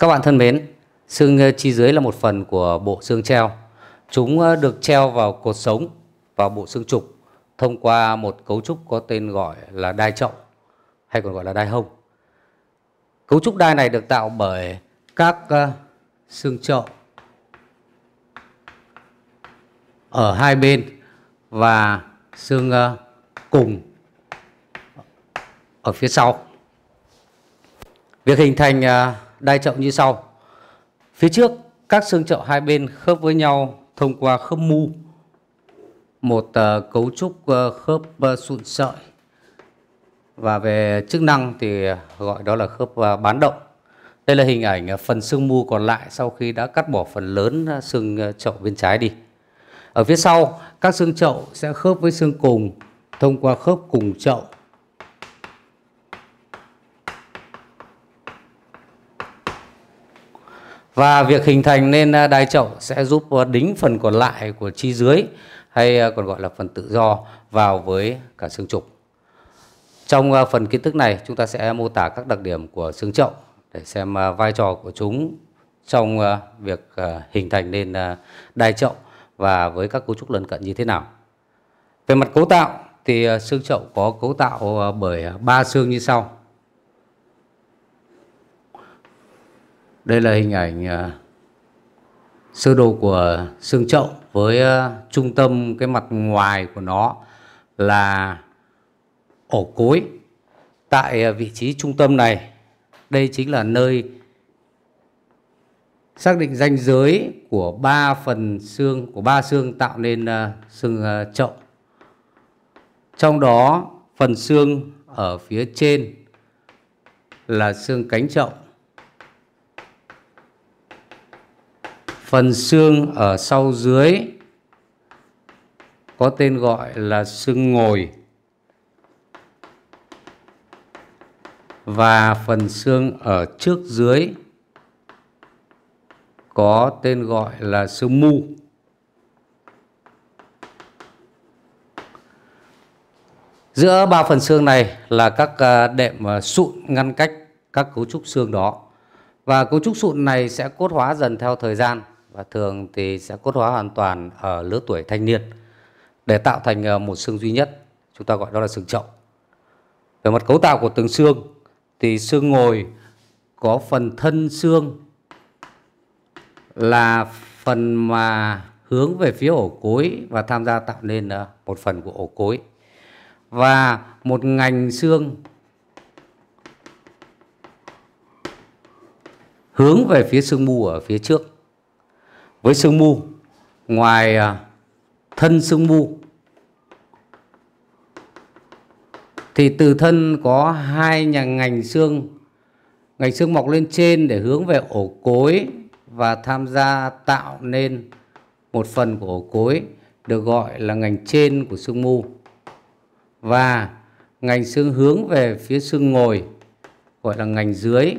Các bạn thân mến, xương ờ, chi dưới là một phần của bộ xương treo. Chúng ờ, được treo vào cột sống và bộ xương trục thông qua một cấu trúc có tên gọi là đai chậu hay còn gọi là đai hông. Cấu trúc đai này được tạo bởi các ờ, xương trậu ở hai bên và xương cùng ở phía sau. Việc hình thành đai chậu như sau. Phía trước, các xương chậu hai bên khớp với nhau thông qua khớp mu, một uh, cấu trúc uh, khớp uh, sụn sợi. Và về chức năng thì gọi đó là khớp uh, bán động. Đây là hình ảnh phần xương mu còn lại sau khi đã cắt bỏ phần lớn xương chậu bên trái đi. Ở phía sau, các xương chậu sẽ khớp với xương cùng thông qua khớp cùng chậu Và việc hình thành nên à, đai chậu sẽ giúp à, đính phần còn lại của chi dưới hay à, còn gọi là phần tự do vào với cả xương trục. Trong phần kiến thức này chúng ta sẽ mô tả các đặc điểm của xương chậu để xem vai trò của chúng trong việc hình thành nên đai chậu và với các cấu trúc lân cận như thế nào. Về mặt cấu tạo thì xương chậu có cấu tạo bởi ba xương như sau. Đây là hình ảnh à, sơ đồ của xương chậu với à, trung tâm cái mặt ngoài của nó là ổ cối. Tại à, vị trí trung tâm này, đây chính là nơi xác định ranh giới của ba phần xương của ba xương tạo nên xương uh, chậu. Trong đó phần xương ở phía trên là xương cánh chậu Phần xương ở sau dưới có tên gọi là xương ngồi và phần xương ở trước dưới có tên gọi là xương mu. Giữa ba phần xương này là các à, đệm à, sụn ngăn cách các cấu trúc xương đó. Và cấu trúc sụn này sẽ cốt hóa dần theo thời gian và thường thì sẽ cốt hóa hoàn toàn ở lứa tuổi thanh niên để tạo thành ờ, một xương duy nhất chúng ta gọi đó là xương chậu về mặt cấu tạo của từng xương thì xương ngồi có phần thân xương là phần mà hướng về phía ổ cối và tham gia tạo nên ờ, một phần của ổ cối và một ngành xương hướng về phía xương mu ở phía trước với sương mu ngoài à, thân sương mu thì từ thân có hai nhà ngành xương ngành xương mọc lên trên để hướng về ổ cối và tham gia tạo nên một phần của ổ cối được gọi là ngành trên của xương mu và ngành xương hướng về phía xương ngồi gọi là ngành dưới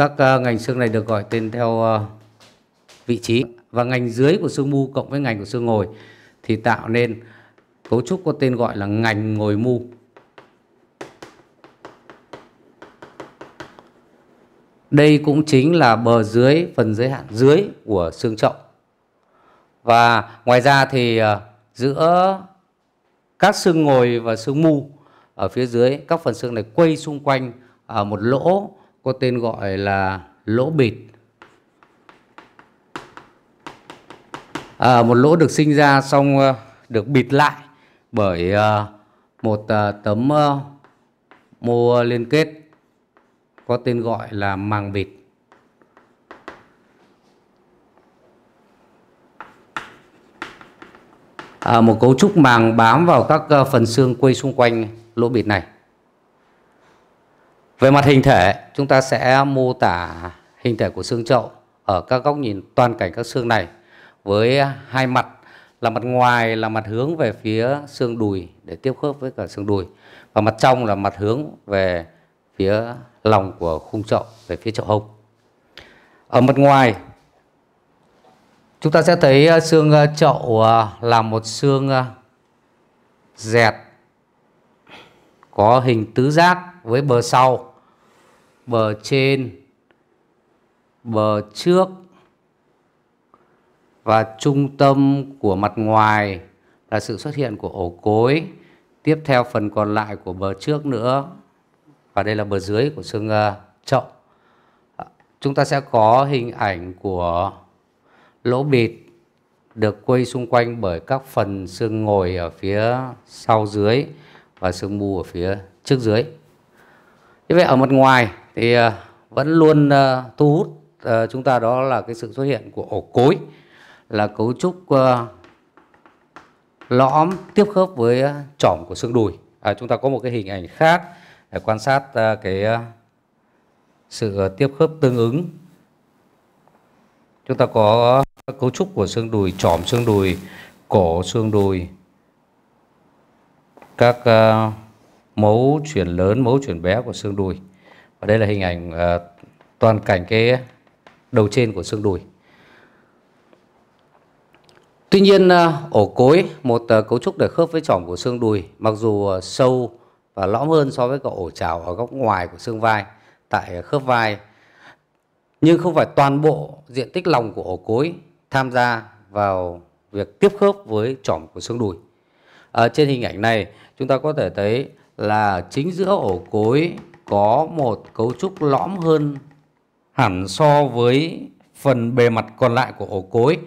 các uh, ngành xương này được gọi tên theo uh, vị trí và ngành dưới của xương mu cộng với ngành của xương ngồi thì tạo nên cấu trúc có tên gọi là ngành ngồi mu. Đây cũng chính là bờ dưới, phần giới hạn dưới của xương chậu. Và ngoài ra thì uh, giữa các xương ngồi và xương mu ở phía dưới các phần xương này quay xung quanh uh, một lỗ có tên gọi là lỗ bịt à, một lỗ được sinh ra xong ờ, được bịt lại bởi ờ, một ờ, tấm mô liên kết có tên gọi là màng bịt à, một cấu trúc màng bám vào các phần xương quây xung quanh lỗ bịt này về mặt hình thể, chúng ta sẽ mô tả hình thể của xương chậu ở các góc nhìn toàn cảnh các xương này với hai mặt là mặt ngoài là mặt hướng về phía xương đùi để tiếp khớp với cả xương đùi và mặt trong là mặt hướng về phía lòng của khung chậu về phía chậu hông. Ở mặt ngoài chúng ta sẽ thấy ờ, xương chậu ờ, ờ, là một xương dẹt có hình tứ giác với bờ sau bờ trên bờ trước và trung tâm của mặt ngoài là sự xuất hiện của ổ cối tiếp theo phần còn lại của bờ trước nữa và đây là bờ dưới của xương ờ, chậu à, chúng ta sẽ có hình ảnh của lỗ bịt được quây xung quanh bởi các phần xương ngồi ở phía sau dưới và xương mu ở phía trước dưới như vậy ở mặt ngoài thì à, vẫn luôn à, thu hút à, chúng ta đó là cái sự xuất hiện của ổ cối là cấu trúc lõm tiếp khớp với trỏm của xương đùi. À, chúng ta có một cái hình ảnh khác để quan sát cái sự tiếp khớp tương ứng. Chúng ta có cấu trúc của xương đùi, trỏm xương đùi, cổ xương đùi, các mấu chuyển lớn, mấu chuyển bé của xương đùi và đây là hình ảnh uh, toàn cảnh cái đầu trên của xương đùi Tuy nhiên ờ, ổ cối một ờ, cấu trúc để khớp với chỏm của xương đùi mặc dù sâu và lõm hơn so với cả ổ chảo ở góc ngoài của xương vai tại khớp vai nhưng không phải toàn bộ diện tích lòng của ổ cối tham gia vào việc tiếp khớp với chỏm của xương đùi. À, trên hình ảnh này chúng ta có thể thấy là chính giữa ổ cối có một cấu trúc lõm hơn hẳn so với phần bề mặt còn lại của ổ cối.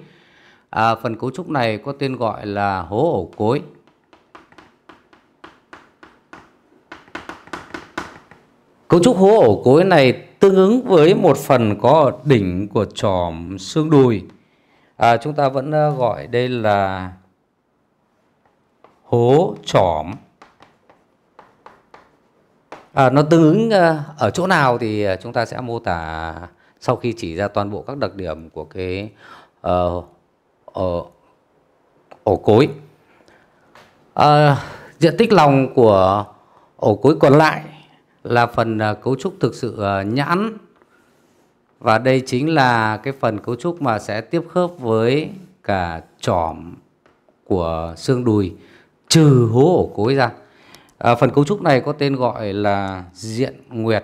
À, phần cấu trúc này có tên gọi là hố ổ cối. Cấu trúc hố ổ cối này tương ứng với một phần có ở đỉnh của tròm xương đùi. À, chúng ta vẫn ờ, gọi đây là hố tròm. À, nó tương ứng ờ, ở chỗ nào thì ờ, chúng ta sẽ mô tả sau khi chỉ ra toàn bộ các đặc điểm của cái uh, uh, ổ cối. Uh, diện tích lòng của ổ cối còn lại là phần cấu trúc thực sự nhãn và đây chính là cái phần cấu trúc mà sẽ tiếp khớp với cả chỏm của xương đùi trừ hố ổ cối ra à, phần cấu trúc này có tên gọi là diện nguyệt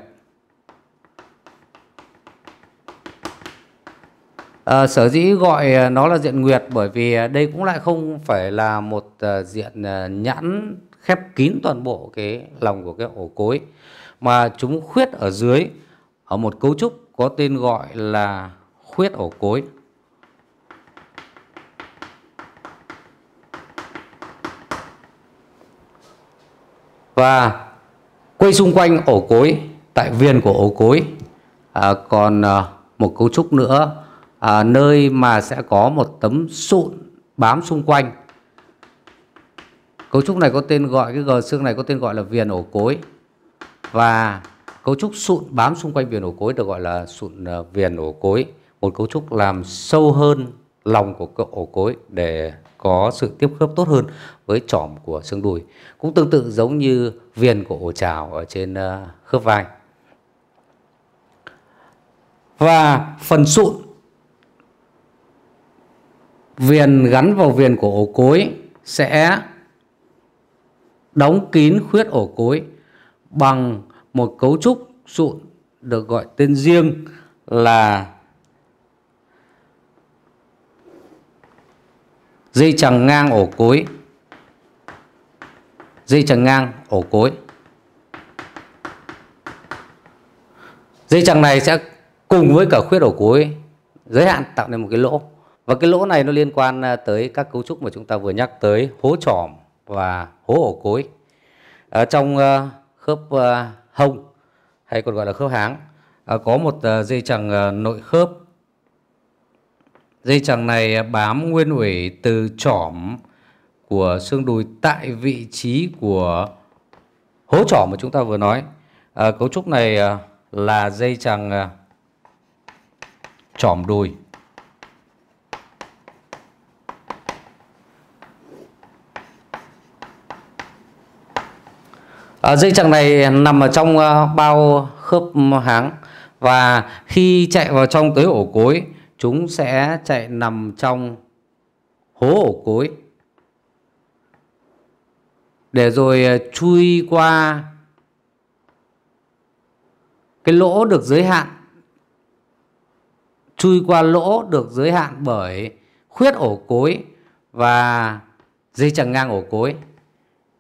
À, sở dĩ gọi nó là diện nguyệt bởi vì đây cũng lại không phải là một à, diện à, nhãn khép kín toàn bộ cái lòng của cái ổ cối mà chúng khuyết ở dưới ở một cấu trúc có tên gọi là khuyết ổ cối và quay xung quanh ổ cối tại viên của ổ cối à, còn à, một cấu trúc nữa à, nơi mà sẽ có một tấm sụn bám xung quanh cấu trúc này có tên gọi cái gờ xương này có tên gọi là viền ổ cối và cấu trúc sụn bám xung quanh viền ổ cối được gọi là sụn à, viền ổ cối một cấu trúc làm sâu hơn lòng của cậu ổ cối để có sự tiếp khớp tốt hơn với chỏm của xương đùi. Cũng tương tự giống như viền của ổ trào ở trên ờ, khớp vai. Và phần sụn viền gắn vào viền của ổ cối sẽ đóng kín khuyết ổ cối bằng một cấu trúc sụn được gọi tên riêng là dây chằng ngang ổ cối dây chằng ngang ổ cối dây chằng này sẽ cùng với cả khuyết ổ cối giới hạn tạo nên một cái lỗ và cái lỗ này nó liên quan à, tới các cấu trúc mà chúng ta vừa nhắc tới hố tròm và hố ổ cối ở trong à, khớp à, hông hay còn gọi là khớp háng có một dây chằng nội khớp Dây chằng này bám nguyên ủy từ chỏm của xương đùi tại vị trí của hố chỏm mà chúng ta vừa nói. À, cấu trúc này à, là dây chằng chỏm à, đùi. À, dây chằng này nằm ở trong à, bao khớp háng và khi chạy vào trong tới ổ cối chúng sẽ chạy nằm trong hố ổ cối để rồi ờ, chui qua cái lỗ được giới hạn chui qua lỗ được giới hạn bởi khuyết ổ cối và dây chằng ngang ổ cối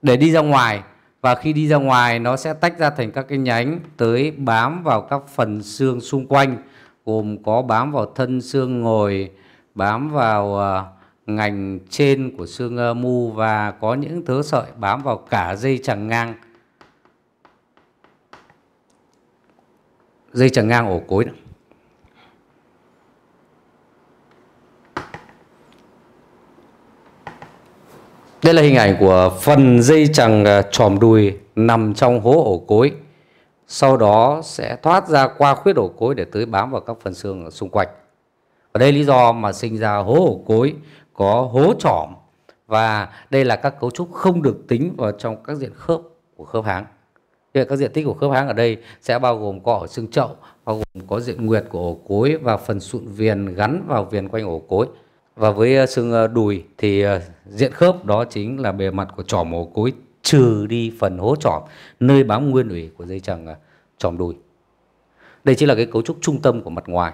để đi ra ngoài và khi đi ra ngoài nó sẽ tách ra thành các cái nhánh tới bám vào các phần xương xung quanh gồm có bám vào thân xương ngồi, bám vào ờ, ngành trên của xương ờ, mu và có những thớ sợi bám vào cả dây chẳng ngang. Dây chẳng ngang ổ cối. Đó. Đây là hình ảnh của phần dây chằng ờ, tròm đùi nằm trong hố ổ cối sau đó sẽ thoát ra qua khuyết ổ cối để tới bám vào các phần xương xung quanh. Ở đây lý do mà sinh ra hố ổ cối có hố trỏm và đây là các cấu trúc không được tính vào trong các diện khớp của khớp háng. Hiện các diện tích của khớp háng ở đây sẽ bao gồm có ở xương chậu, bao gồm có diện nguyệt của ổ cối và phần sụn viền gắn vào viền quanh ổ cối. Và với ờ, xương ờ, đùi thì ờ, diện khớp đó chính là bề mặt của trỏm ổ cối trừ đi phần hố trỏm nơi bám nguyên ủy của dây chằng à, tròm đùi. Đây chính là cái cấu trúc trung tâm của mặt ngoài.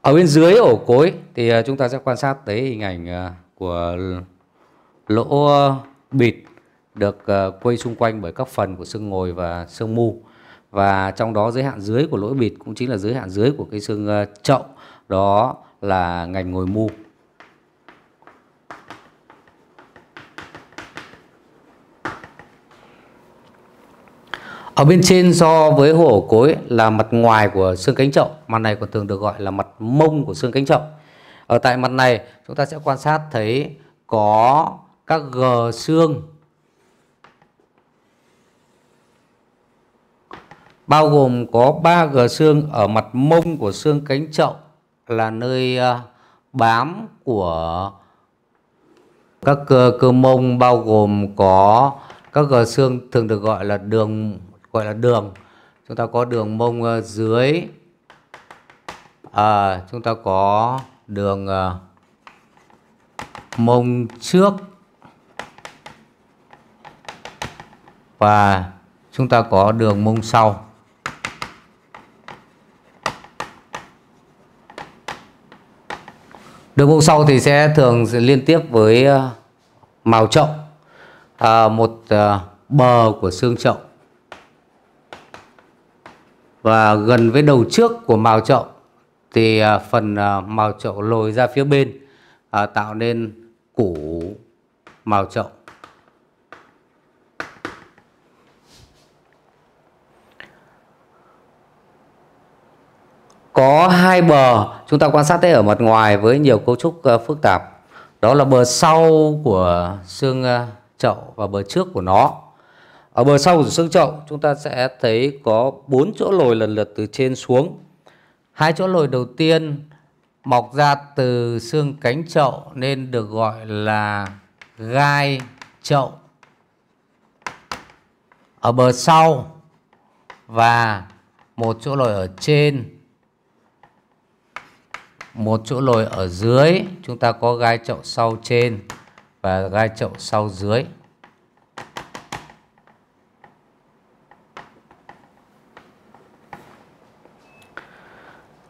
Ở bên dưới ổ cối thì à, chúng ta sẽ quan sát thấy hình ảnh à, của lỗ bịt được quay xung quanh bởi các phần của xương ngồi và xương mu và trong đó giới hạn dưới của lỗ bịt cũng chính là giới hạn dưới của cái xương chậu đó là ngành ngồi mu ở bên trên so với hổ cối là mặt ngoài của xương cánh chậu mặt này còn thường được gọi là mặt mông của xương cánh chậu ở tại mặt này chúng ta sẽ quan sát thấy có các gờ xương bao gồm có ba gờ xương ở mặt mông của xương cánh chậu là nơi à, bám của các cơ, cơ mông bao gồm có các gờ xương thường được gọi là đường gọi là đường chúng ta có đường mông ờ, dưới à, chúng ta có đường ờ, mông trước và chúng ta có đường mông sau đường mông sau thì sẽ thường liên tiếp với ờ, màu chậu à, một bờ của xương chậu và gần với đầu trước của màu chậu thì à, phần à, màu chậu lồi ra phía bên à, tạo nên củ màu chậu có hai bờ chúng ta quan sát thấy ở mặt ngoài với nhiều cấu trúc phức tạp đó là bờ sau của xương chậu và bờ trước của nó ở bờ sau của xương chậu chúng ta sẽ thấy có bốn chỗ lồi lần lượt từ trên xuống. Hai chỗ lồi đầu tiên mọc ra từ xương cánh chậu nên được gọi là gai chậu. Ở bờ sau và một chỗ lồi ở trên một chỗ lồi ở dưới chúng ta có gai chậu sau trên và gai chậu sau dưới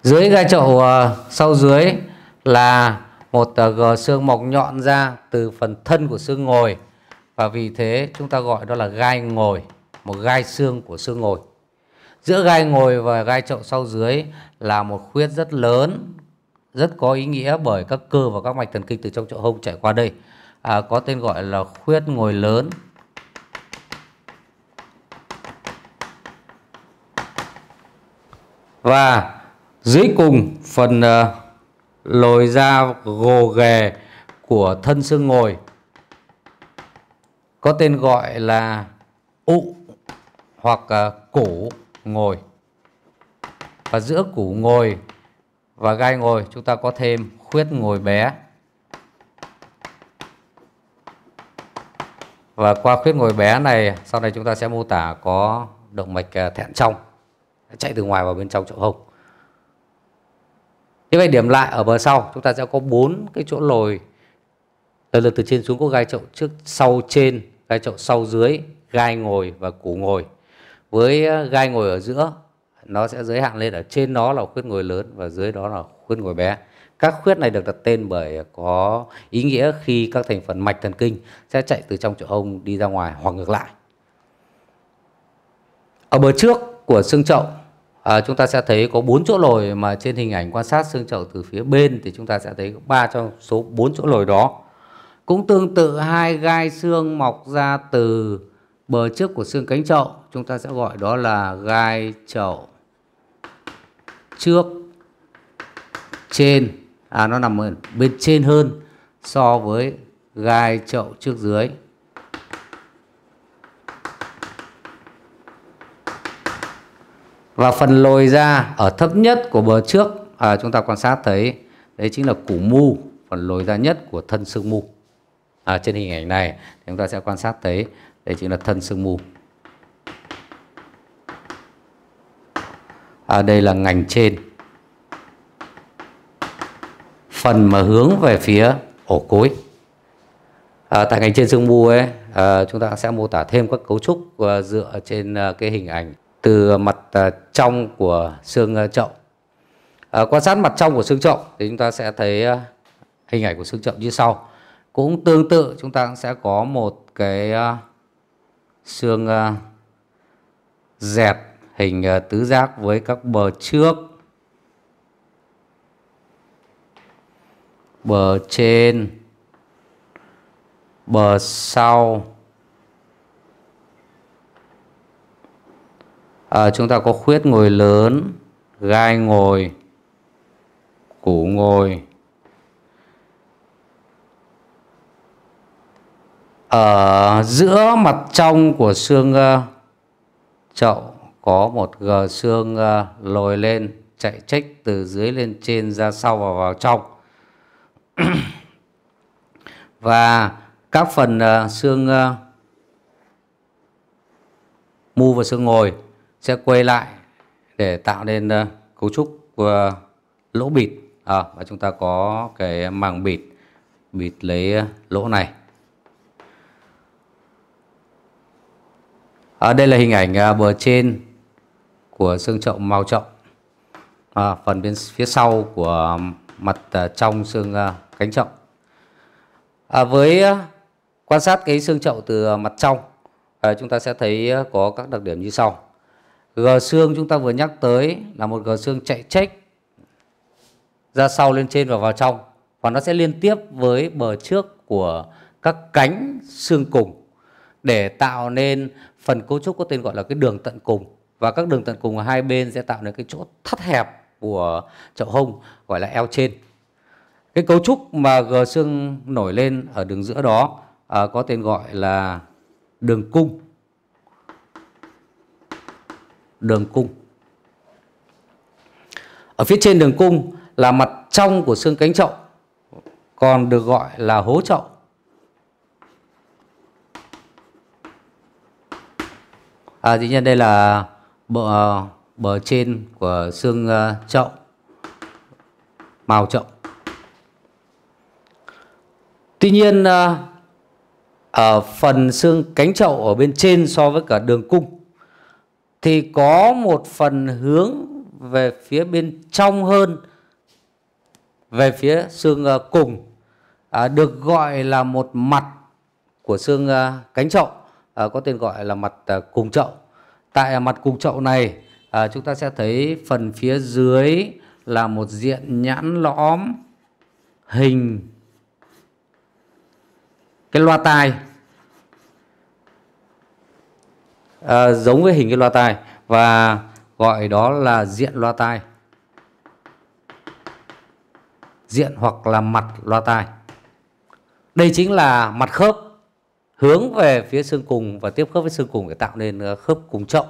dưới ga chậu ờ, sau dưới là một gờ xương mọc nhọn ra từ phần thân của xương ngồi và vì thế chúng ta gọi đó là gai ngồi một gai xương của xương ngồi giữa gai ngồi và gai chậu sau dưới là một khuyết rất lớn rất có ý nghĩa bởi các cơ và các mạch thần kinh từ trong chậu hông chảy qua đây à, có tên gọi là khuyết ngồi lớn và dưới cùng phần uh, lồi ra gồ ghề của thân xương ngồi có tên gọi là ụ hoặc uh, ờ, cổ ngồi. Và giữa củ ngồi và gai ngồi chúng ta có thêm khuyết ngồi bé. Và qua khuyết ngồi bé này sau này chúng ta sẽ mô tả có động mạch ờ, thẹn trong chạy từ ngoài vào bên trong chỗ hông như vậy điểm lại ở bờ sau chúng ta sẽ có bốn cái chỗ lồi lần lượt từ trên xuống có gai chậu trước sau trên gai chậu sau dưới gai ngồi và củ ngồi với ờ, gai ngồi ở giữa nó sẽ giới hạn lên ở trên nó là khuyết ngồi lớn và dưới đó là khuyết ngồi bé các khuyết này được đặt tên bởi có ý nghĩa khi các thành phần mạch thần kinh sẽ chạy từ trong chỗ hông đi ra ngoài hoặc ngược lại ở bờ trước của xương chậu à, chúng ta sẽ thấy có bốn chỗ lồi mà trên hình ảnh quan sát xương chậu từ phía bên thì chúng ta sẽ thấy ba trong số bốn chỗ lồi đó cũng tương tự hai gai xương mọc ra từ bờ trước của xương cánh chậu chúng ta sẽ gọi đó là gai chậu trước trên à nó nằm bên trên hơn so với gai chậu trước dưới và phần lồi ra ở thấp nhất của bờ trước à, chúng ta quan sát thấy đấy chính là củ mu phần lồi ra nhất của thân xương mu à, trên hình ảnh này chúng ta sẽ quan sát thấy đây chính là thân xương mu à, đây là ngành trên phần mà hướng về phía ổ cối à, tại ngành trên xương mu ấy à, chúng ta sẽ mô tả thêm các cấu trúc à, dựa trên à, cái hình ảnh từ mặt à, trong của xương chậu à, à, quan sát mặt trong của xương chậu thì chúng ta sẽ thấy à, hình ảnh của xương chậu như sau cũng tương tự chúng ta sẽ có một cái xương dẹp hình tứ giác với các bờ trước bờ trên bờ sau à, chúng ta có khuyết ngồi lớn gai ngồi củ ngồi ở ờ, giữa mặt trong của xương uh, chậu có một gờ xương uh, lồi lên chạy trách từ dưới lên trên ra sau và vào trong và các phần uh, xương uh, mu và xương ngồi sẽ quay lại để tạo nên uh, cấu trúc uh, lỗ bịt à, và chúng ta có cái màng bịt bịt lấy uh, lỗ này à, đây là hình ảnh uh, bờ trên của xương trậu màu chậu à, phần bên phía sau của mặt uh, trong xương uh, cánh chậu à, với uh, quan sát cái xương trậu từ mặt trong à, chúng ta sẽ thấy có các đặc điểm như sau G xương chúng ta vừa nhắc tới là một G xương chạy check ra sau lên trên và vào trong và nó sẽ liên tiếp với bờ trước của các cánh xương cùng để tạo nên phần cấu trúc có tên gọi là cái đường tận cùng và các đường tận cùng ở hai bên sẽ tạo nên cái chỗ thắt hẹp của chậu hông gọi là eo trên cái cấu trúc mà g xương nổi lên ở đường giữa đó à, có tên gọi là đường cung đường cung. Ở phía trên đường cung là mặt trong của xương cánh chậu, còn được gọi là hố chậu. À, dĩ nhiên đây là bờ, ờ, bờ trên của xương uh, chậu, màu chậu. Tuy nhiên uh, ở phần xương cánh chậu ở bên trên so với cả đường cung thì có một phần hướng về phía bên trong hơn về phía xương ờ, cùng à, được gọi là một mặt của xương ờ, cánh chậu à, có tên gọi là mặt cùng chậu tại mặt cùng chậu này à, chúng ta sẽ thấy phần phía dưới là một diện nhãn lõm hình cái loa tai à, giống với hình cái loa tai và gọi đó là diện loa tai diện hoặc là mặt loa tai đây chính là mặt khớp hướng về phía xương cùng và tiếp khớp với xương cùng để tạo nên ờ, khớp cùng trọng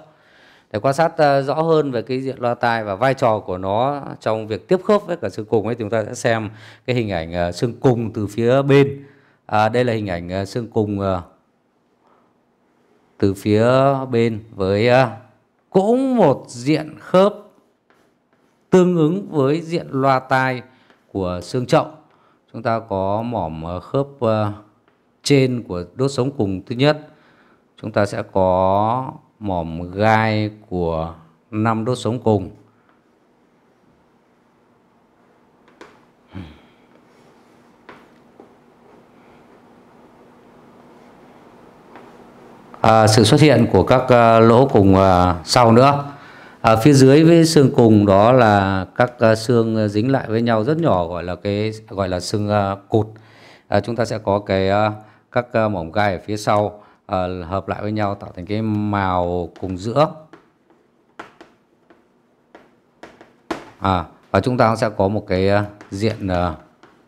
để quan sát ờ, rõ hơn về cái diện loa tai và vai trò của nó trong việc tiếp khớp với cả xương cùng ấy chúng ta sẽ xem cái hình ảnh xương cùng từ phía bên à, đây là hình ảnh xương cùng từ phía bên với à, cũng một diện khớp tương ứng với diện loa tai của xương chậu. Chúng ta có mỏm à, khớp à, trên của đốt sống cùng thứ nhất. Chúng ta sẽ có mỏm gai của năm đốt sống cùng. à, sự xuất hiện của các à, lỗ cùng à, sau nữa à, phía dưới với xương cùng đó là các à, xương dính lại với nhau rất nhỏ gọi là cái gọi là xương à, cụt à, chúng ta sẽ có cái à, các à, mỏm gai ở phía sau à, hợp lại với nhau tạo thành cái màu cùng giữa à, và chúng ta sẽ có một cái à, diện à,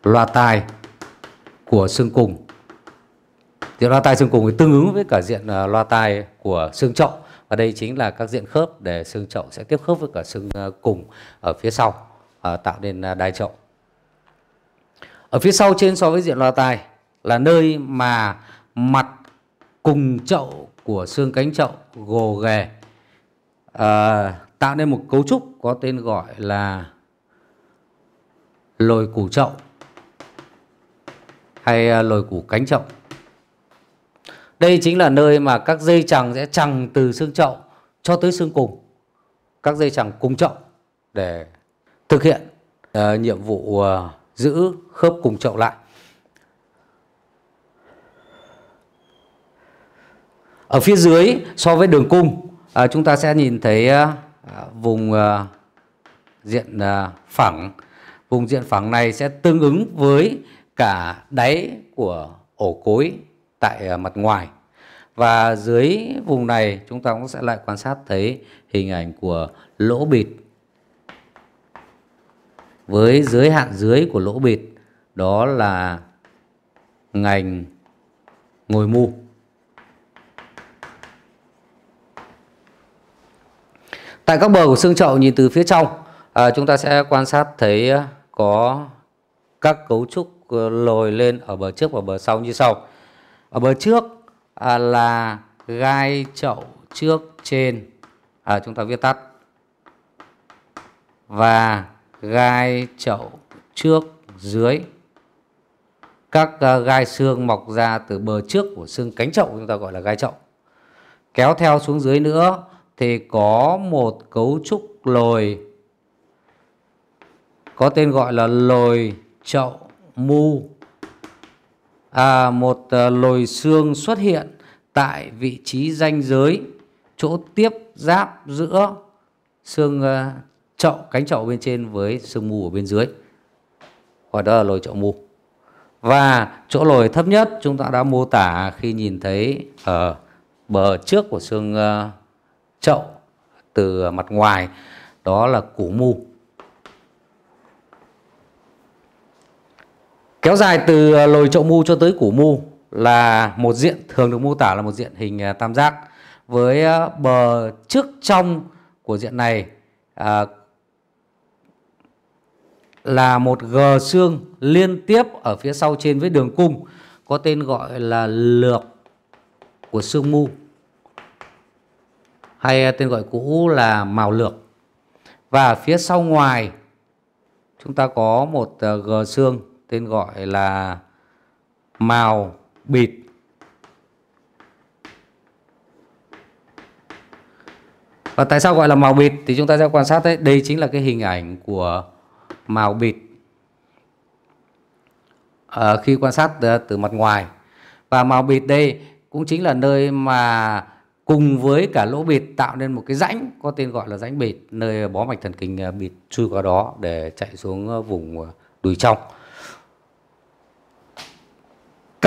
loa tai của xương cùng diện loa tai xương cùng thì tương ứng với cả diện ờ, loa tai của xương trậu và đây chính là các diện khớp để xương trậu sẽ tiếp khớp với cả xương ờ, cùng ở phía sau ờ, tạo nên đai trậu ở phía sau trên so với diện loa tai là nơi mà mặt cùng trậu của xương cánh trậu gồ ghề à, tạo nên một cấu trúc có tên gọi là lồi củ trậu hay lồi củ cánh chậu đây chính là nơi mà các dây chằng sẽ chằng từ xương chậu cho tới xương cùng. Các dây chằng cùng chậu để thực hiện uh, nhiệm vụ uh, giữ khớp cùng chậu lại. Ở phía dưới so với đường cung uh, chúng ta sẽ nhìn thấy uh, vùng uh, diện uh, phẳng. Vùng diện phẳng này sẽ tương ứng với cả đáy của ổ cối tại à, mặt ngoài và dưới vùng này chúng ta cũng sẽ lại quan sát thấy hình ảnh của lỗ bịt với giới hạn dưới của lỗ bịt đó là ngành ngồi mu tại các bờ của xương chậu nhìn từ phía trong à, chúng ta sẽ quan sát thấy à, có các cấu trúc à, lồi lên ở bờ trước và bờ sau như sau ở bờ trước à, là gai chậu trước trên à, chúng ta viết tắt và gai chậu trước dưới các uh, gai xương mọc ra từ bờ trước của xương cánh chậu chúng ta gọi là gai chậu kéo theo xuống dưới nữa thì có một cấu trúc lồi có tên gọi là lồi chậu mu à, một ờ, lồi xương xuất hiện tại vị trí ranh giới chỗ tiếp giáp giữa xương à, ờ, chậu cánh chậu bên trên với xương mù ở bên dưới gọi đó là lồi chậu mù và chỗ lồi thấp nhất chúng ta đã mô tả khi nhìn thấy ở bờ trước của xương chậu ờ, từ mặt ngoài đó là củ mù kéo dài từ ờ, lồi chậu mu cho tới củ mu là một diện thường được mô tả là một diện hình à, tam giác với ờ, bờ trước trong của diện này à, là một gờ xương liên tiếp ở phía sau trên với đường cung có tên gọi là lược của xương mu hay à, tên gọi cũ là màu lược và phía sau ngoài chúng ta có một gờ xương tên gọi là màu bịt và tại sao gọi là màu bịt thì chúng ta sẽ quan sát đấy đây chính là cái hình ảnh của màu bịt à, khi quan sát ờ, từ, mặt ngoài và màu bịt đây cũng chính là nơi mà cùng với cả lỗ bịt tạo nên một cái rãnh có tên gọi là rãnh bịt nơi bó mạch thần kinh ờ, bịt chui qua đó để chạy xuống vùng đùi trong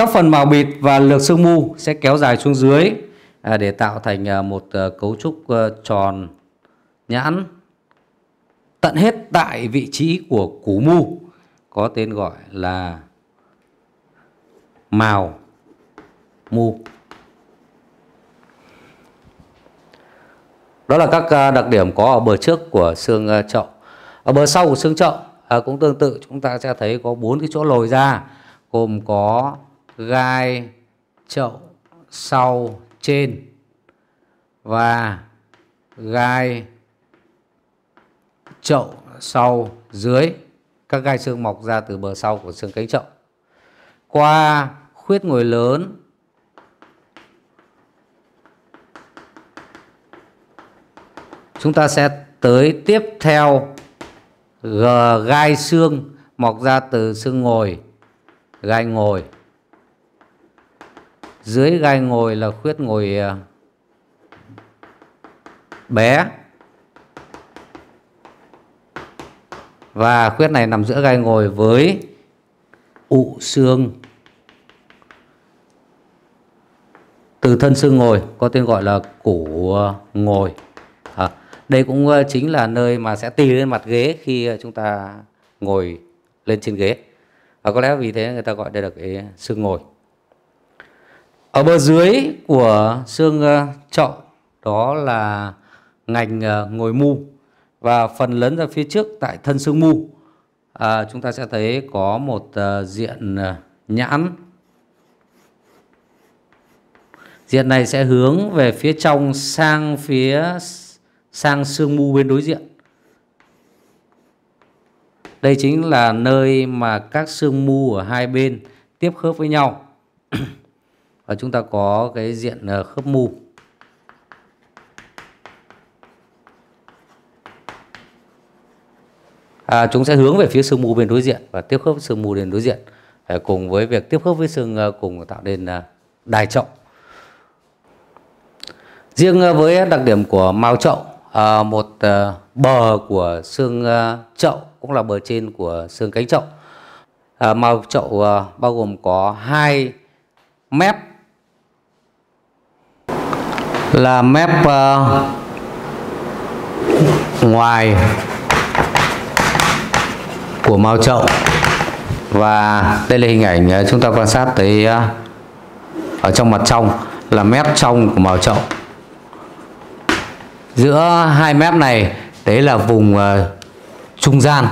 các phần màu bịt và lược sương mu sẽ kéo dài xuống dưới à, để tạo thành à, một à, cấu trúc tròn nhãn tận hết tại vị trí của củ mu có tên gọi là màu mu. Đó là các đặc điểm có ở bờ trước của xương chậu. Ở bờ sau của xương chậu cũng tương tự chúng ta sẽ thấy có bốn cái chỗ lồi ra gồm có gai chậu sau trên và gai chậu sau dưới các gai xương mọc ra từ bờ sau của xương cánh chậu qua khuyết ngồi lớn chúng ta sẽ tới tiếp theo g gai xương mọc ra từ xương ngồi gai ngồi dưới gai ngồi là khuyết ngồi à, bé và khuyết này nằm giữa gai ngồi với ụ xương từ thân xương ngồi có tên gọi là củ ngồi à, đây cũng à, chính là nơi mà sẽ tì lên mặt ghế khi à, chúng ta ngồi lên trên ghế và có lẽ vì thế người ta gọi đây là cái xương ngồi ở bờ dưới của xương chậu ờ, đó là ngành ờ, ngồi mu và phần lớn ra phía trước tại thân xương mu à, chúng ta sẽ thấy có một ờ, diện nhãn diện này sẽ hướng về phía trong sang phía sang xương mu bên đối diện đây chính là nơi mà các xương mu ở hai bên tiếp khớp với nhau và ờ, chúng ta có cái diện ờ, khớp mu à, chúng sẽ hướng về phía xương mu bên đối diện và tiếp khớp xương mu đến đối diện ờ, cùng với việc tiếp khớp với xương cùng tạo nên đài chậu riêng với đặc điểm của mao chậu một bờ của xương chậu cũng là bờ trên của xương cánh chậu à, mao chậu bao gồm có hai mép là mép uh, ngoài của mao chậu và đây là hình ảnh ờ, chúng ta quan sát thấy uh, ở trong mặt trong là mép trong của màu chậu giữa hai mép này đấy là vùng uh, trung gian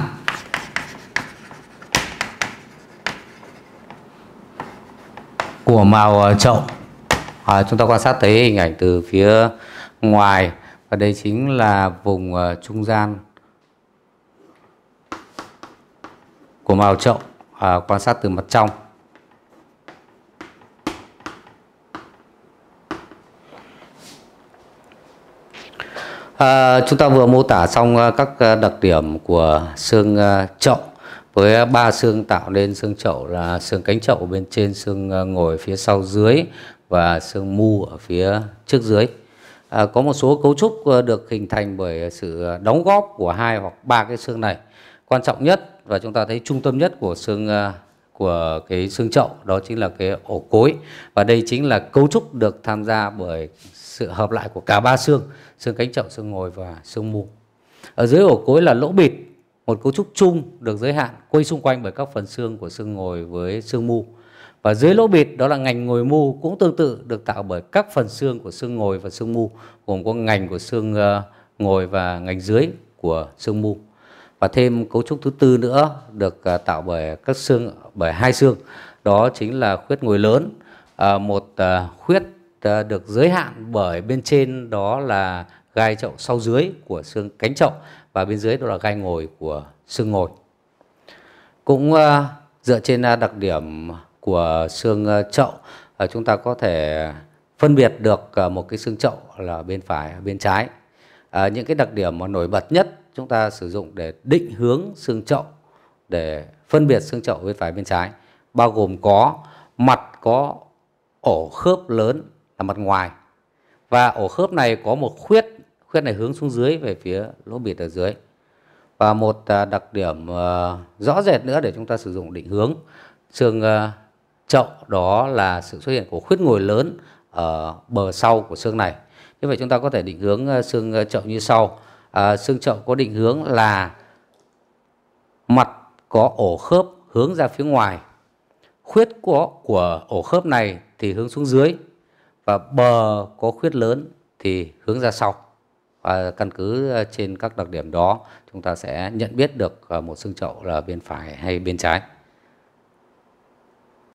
của màu uh, chậu à, chúng ta quan sát thấy hình ảnh từ phía ngoài và đây chính là vùng uh, trung gian của màu trậu à, quan sát từ mặt trong À, chúng ta vừa mô tả xong ờ, các ờ, đặc điểm của xương chậu với ba xương tạo nên xương chậu là xương cánh chậu bên trên xương ngồi phía sau dưới và xương mu ở phía trước dưới. À, có một số cấu trúc ờ, được hình thành bởi sự đóng góp của hai hoặc ba cái xương này. Quan trọng nhất và chúng ta thấy trung tâm nhất của xương ờ, của cái xương chậu đó chính là cái ổ cối và đây chính là cấu trúc được tham gia bởi sự hợp lại của cả ba xương xương cánh chậu xương ngồi và xương mu ở dưới ổ cối là lỗ bịt một cấu trúc chung được giới hạn quay xung quanh bởi các phần xương của xương ngồi với xương mu và dưới lỗ bịt đó là ngành ngồi mu cũng tương tự được tạo bởi các phần xương của xương ngồi và xương mu, gồm có ngành của xương ờ, ngồi và ngành dưới của xương mu. Và thêm cấu trúc thứ tư nữa được ờ, tạo bởi các xương bởi hai xương, đó chính là khuyết ngồi lớn, ờ, một khuyết được giới hạn bởi bên trên đó là gai chậu sau dưới của xương cánh chậu và bên dưới đó là gai ngồi của xương ngồi. Cũng dựa trên đặc điểm của xương ờ, chậu ờ, chúng ta có thể phân biệt được ờ, một cái xương chậu là bên phải bên trái những cái đặc điểm mà nổi bật nhất chúng ta sử dụng để định hướng xương chậu để phân biệt xương chậu bên phải bên trái bao gồm có mặt có ổ khớp lớn là mặt ngoài và ổ khớp này có một khuyết khuyết này hướng xuống dưới về phía lỗ bịt ở dưới và một đặc điểm rõ rệt nữa để chúng ta sử dụng định hướng xương chậu đó là sự xuất hiện của khuyết ngồi lớn ở bờ sau của xương này như vậy chúng ta có thể định hướng ờ, xương chậu ờ, như sau à, xương chậu có định hướng là mặt có ổ khớp hướng ra phía ngoài khuyết của của ổ khớp này thì hướng xuống dưới và bờ có khuyết lớn thì hướng ra sau và căn cứ ờ, trên các đặc điểm đó chúng ta sẽ nhận biết được một xương chậu là bên phải hay bên trái